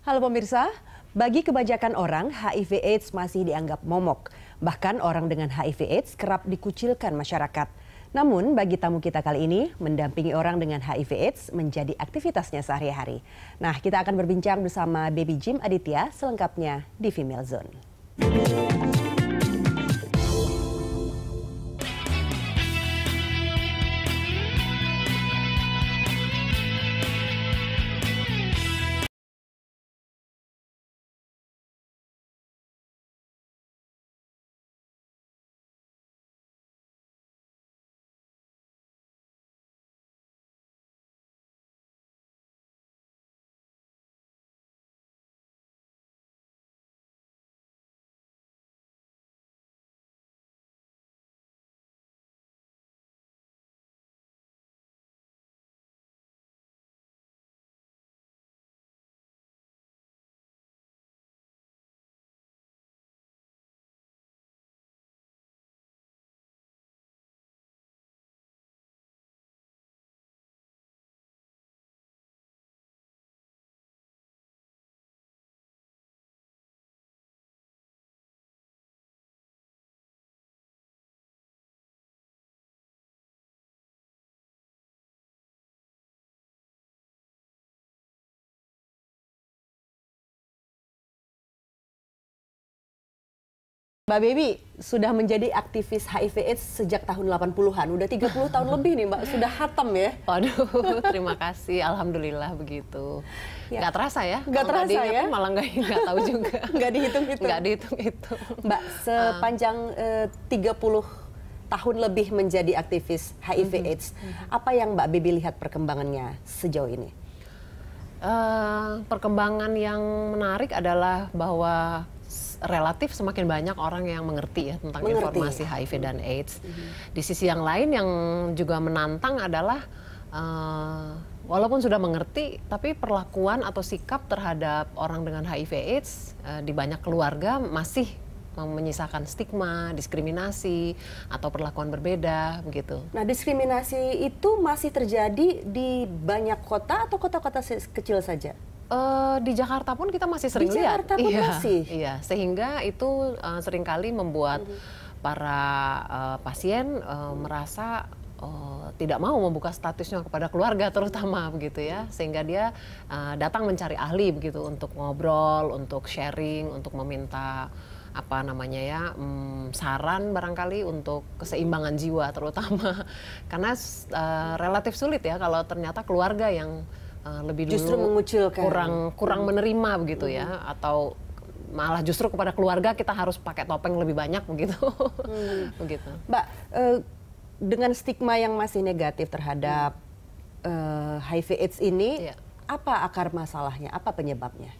Halo pemirsa, bagi kebanyakan orang HIV AIDS masih dianggap momok. Bahkan orang dengan HIV AIDS kerap dikucilkan masyarakat. Namun bagi tamu kita kali ini, mendampingi orang dengan HIV AIDS menjadi aktivitasnya sehari-hari. Nah, kita akan berbincang bersama Baby Jim Aditya selengkapnya di Female Zone. Mbak Baby sudah menjadi aktivis HIV AIDS sejak tahun 80-an. Udah 30 tahun lebih nih Mbak, sudah hatam ya. Waduh, terima kasih. Alhamdulillah begitu. Ya. Gak terasa ya? Gak terasa ya? Malah gak, gak tahu juga. gak dihitung itu. Gak dihitung-hitung. Mbak, sepanjang eh, uh. 30 tahun lebih menjadi aktivis HIV mm -hmm. AIDS, mm-hmm. apa yang Mbak Baby lihat perkembangannya sejauh ini? Uh, perkembangan yang menarik adalah bahwa relatif semakin banyak orang yang mengerti ya tentang mengerti. informasi HIV dan AIDS. Mm -hmm. Di sisi yang lain yang juga menantang adalah uh, walaupun sudah mengerti, tapi perlakuan atau sikap terhadap orang dengan HIV/AIDS uh, eh, di banyak keluarga masih menyisakan stigma, diskriminasi atau perlakuan berbeda begitu. Nah, diskriminasi itu masih terjadi di banyak kota atau kota-kota kecil saja? Uh, di Jakarta pun kita masih sering di lihat. pun iya, masih. Iya, sehingga itu uh, seringkali membuat hmm. para uh, pasien uh, hmm. merasa uh, tidak mau membuka statusnya kepada keluarga terutama begitu ya, mm-hmm. sehingga dia uh, datang mencari ahli begitu untuk ngobrol, untuk sharing, untuk meminta apa namanya ya um, saran barangkali untuk keseimbangan jiwa terutama karena uh, relatif sulit ya kalau ternyata keluarga yang uh, lebih dulu justru mengucilkan kurang kurang hmm. menerima hmm. begitu hmm. ya atau malah justru kepada keluarga kita harus pakai topeng lebih banyak begitu hmm. begitu mbak uh, dengan stigma yang masih negatif terhadap hmm. uh, HIV/AIDS ini yeah. apa akar masalahnya apa penyebabnya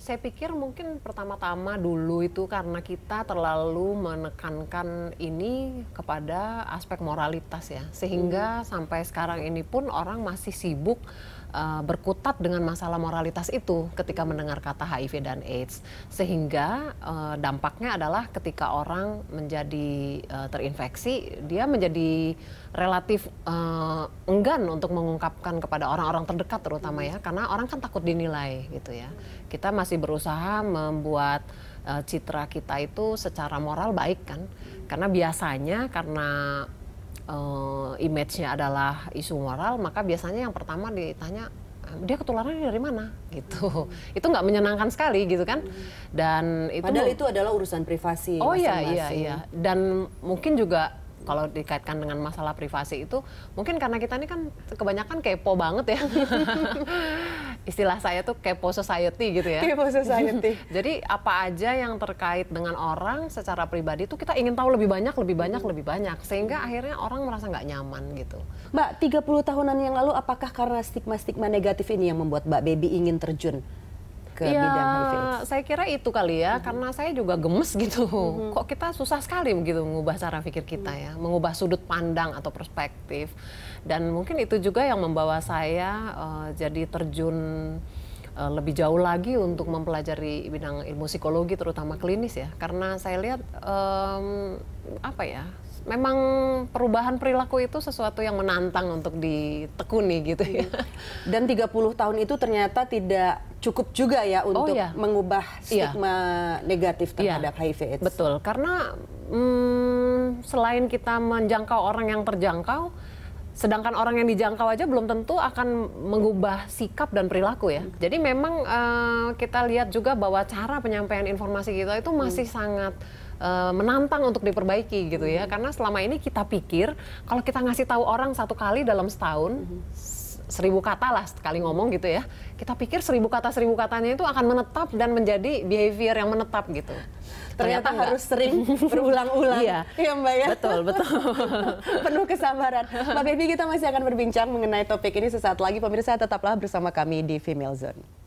saya pikir mungkin pertama-tama dulu itu karena kita terlalu menekankan ini kepada aspek moralitas ya sehingga hmm. sampai sekarang ini pun orang masih sibuk eh, berkutat dengan masalah moralitas itu ketika hmm. mendengar kata HIV dan AIDS sehingga eh, dampaknya adalah ketika orang menjadi eh, terinfeksi dia menjadi relatif enggan untuk mengungkapkan kepada orang-orang terdekat terutama ya hmm. karena orang kan takut dinilai gitu ya kita masih masih berusaha membuat uh, citra kita itu secara moral baik kan karena biasanya karena uh, image-nya adalah isu moral maka biasanya yang pertama ditanya eh, dia ketularan dari mana gitu itu nggak menyenangkan sekali gitu kan dan itu padahal itu adalah urusan privasi oh iya iya iya dan mungkin juga kalau dikaitkan dengan masalah privasi itu mungkin karena kita ini kan kebanyakan kepo banget ya istilah saya tuh kepo society gitu ya. Kepo society. Jadi apa aja yang terkait dengan orang secara pribadi itu kita ingin tahu lebih banyak, lebih banyak, hmm. lebih banyak sehingga akhirnya orang merasa nggak nyaman gitu. Mbak, 30 tahunan yang lalu apakah karena stigma-stigma negatif ini yang membuat Mbak Baby ingin terjun ke ya, bidang HIV Saya kira itu kali ya, -hmm. karena saya juga gemes gitu. -hmm. Kok kita susah sekali begitu mengubah cara pikir kita -hmm. ya, mengubah sudut pandang atau perspektif. Dan mungkin itu juga yang membawa saya uh, jadi terjun uh, lebih jauh lagi untuk mempelajari bidang ilmu psikologi terutama klinis ya karena saya lihat um, apa ya memang perubahan perilaku itu sesuatu yang menantang untuk ditekuni gitu ya. Iya. Dan 30 tahun itu ternyata tidak cukup juga ya oh, untuk oh, iya. mengubah iya. stigma iya. negatif terhadap iya. HIV AIDS. Betul, karena hmm, selain kita menjangkau orang yang terjangkau, sedangkan orang yang dijangkau aja belum tentu akan mengubah sikap dan perilaku ya. Hmm. Jadi memang uh, kita lihat juga bahwa cara penyampaian informasi kita itu masih hmm. sangat eh, menantang untuk diperbaiki gitu ya. Hmm. Karena selama ini kita pikir kalau kita ngasih tahu orang satu kali dalam setahun hmm seribu kata lah sekali ngomong gitu ya. Kita pikir seribu kata seribu katanya itu akan menetap dan menjadi behavior yang menetap gitu. Ternyata, Ternyata harus sering berulang-ulang. iya, ya Mbak ya. Betul, betul. Penuh kesabaran. Mbak Baby kita masih akan berbincang mengenai topik ini sesaat lagi. Pemirsa tetaplah bersama kami di Female Zone.